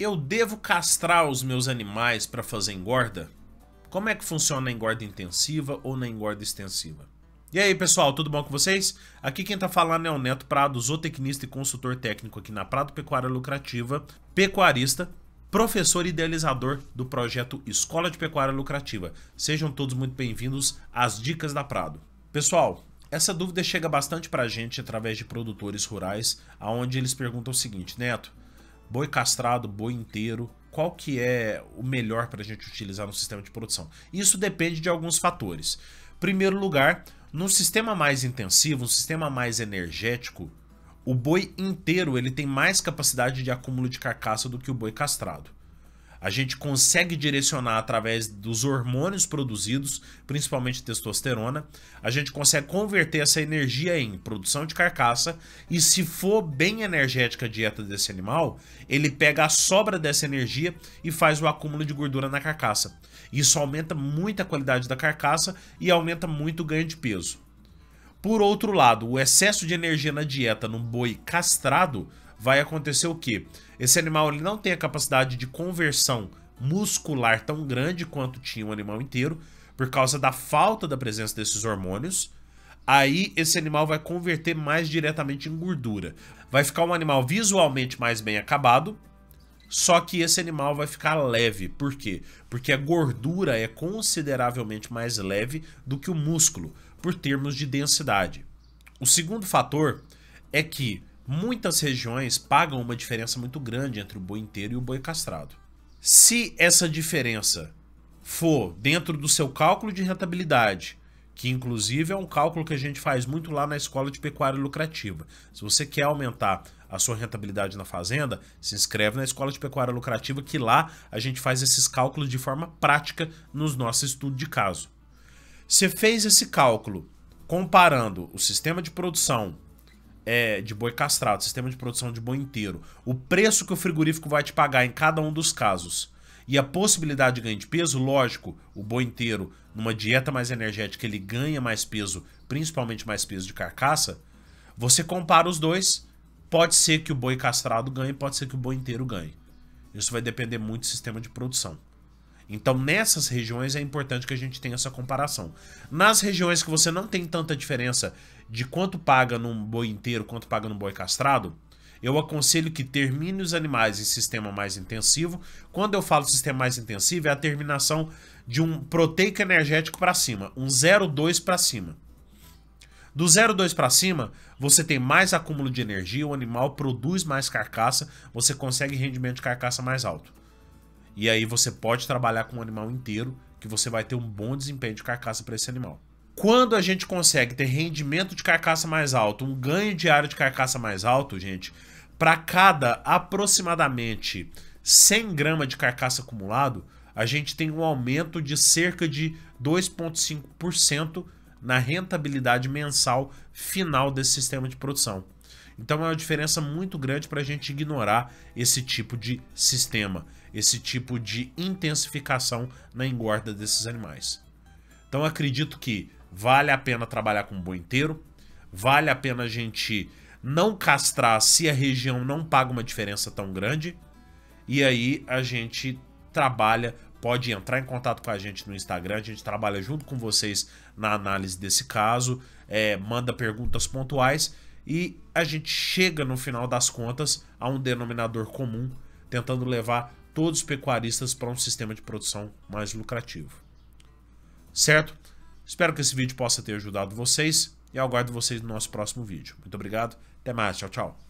Eu devo castrar os meus animais para fazer engorda? Como é que funciona a engorda intensiva ou na engorda extensiva? E aí pessoal, tudo bom com vocês? Aqui quem tá falando é o Neto Prado, zootecnista e consultor técnico aqui na Prado Pecuária Lucrativa, pecuarista, professor idealizador do projeto Escola de Pecuária Lucrativa. Sejam todos muito bem-vindos às Dicas da Prado. Pessoal, essa dúvida chega bastante pra gente através de produtores rurais, aonde eles perguntam o seguinte, Neto, boi castrado, boi inteiro, qual que é o melhor para a gente utilizar no sistema de produção? Isso depende de alguns fatores. Primeiro lugar, num sistema mais intensivo, um sistema mais energético, o boi inteiro ele tem mais capacidade de acúmulo de carcaça do que o boi castrado a gente consegue direcionar através dos hormônios produzidos, principalmente testosterona, a gente consegue converter essa energia em produção de carcaça e se for bem energética a dieta desse animal, ele pega a sobra dessa energia e faz o acúmulo de gordura na carcaça. Isso aumenta muito a qualidade da carcaça e aumenta muito o ganho de peso. Por outro lado, o excesso de energia na dieta num boi castrado vai acontecer o quê? Esse animal ele não tem a capacidade de conversão muscular tão grande quanto tinha o animal inteiro, por causa da falta da presença desses hormônios. Aí esse animal vai converter mais diretamente em gordura. Vai ficar um animal visualmente mais bem acabado, só que esse animal vai ficar leve. Por quê? Porque a gordura é consideravelmente mais leve do que o músculo, por termos de densidade. O segundo fator é que muitas regiões pagam uma diferença muito grande entre o boi inteiro e o boi castrado. Se essa diferença for dentro do seu cálculo de rentabilidade, que inclusive é um cálculo que a gente faz muito lá na escola de pecuária lucrativa. Se você quer aumentar a sua rentabilidade na fazenda, se inscreve na escola de pecuária lucrativa, que lá a gente faz esses cálculos de forma prática nos nossos estudos de caso. Você fez esse cálculo comparando o sistema de produção é, de boi castrado, sistema de produção de boi inteiro, o preço que o frigorífico vai te pagar em cada um dos casos e a possibilidade de ganho de peso, lógico, o boi inteiro, numa dieta mais energética, ele ganha mais peso, principalmente mais peso de carcaça. Você compara os dois, pode ser que o boi castrado ganhe, pode ser que o boi inteiro ganhe. Isso vai depender muito do sistema de produção. Então, nessas regiões é importante que a gente tenha essa comparação. Nas regiões que você não tem tanta diferença de quanto paga num boi inteiro, quanto paga num boi castrado, eu aconselho que termine os animais em sistema mais intensivo. Quando eu falo sistema mais intensivo, é a terminação de um proteico energético para cima, um 0,2 para cima. Do 0,2 para cima, você tem mais acúmulo de energia, o animal produz mais carcaça, você consegue rendimento de carcaça mais alto. E aí você pode trabalhar com um animal inteiro, que você vai ter um bom desempenho de carcaça para esse animal. Quando a gente consegue ter rendimento de carcaça mais alto, um ganho diário de carcaça mais alto, gente, para cada aproximadamente 100 gramas de carcaça acumulado, a gente tem um aumento de cerca de 2,5% na rentabilidade mensal final desse sistema de produção. Então é uma diferença muito grande para a gente ignorar esse tipo de sistema, esse tipo de intensificação na engorda desses animais. Então acredito que vale a pena trabalhar com boi inteiro, vale a pena a gente não castrar se a região não paga uma diferença tão grande, e aí a gente trabalha pode entrar em contato com a gente no Instagram, a gente trabalha junto com vocês na análise desse caso, é, manda perguntas pontuais e a gente chega no final das contas a um denominador comum, tentando levar todos os pecuaristas para um sistema de produção mais lucrativo. Certo? Espero que esse vídeo possa ter ajudado vocês e aguardo vocês no nosso próximo vídeo. Muito obrigado, até mais, tchau, tchau.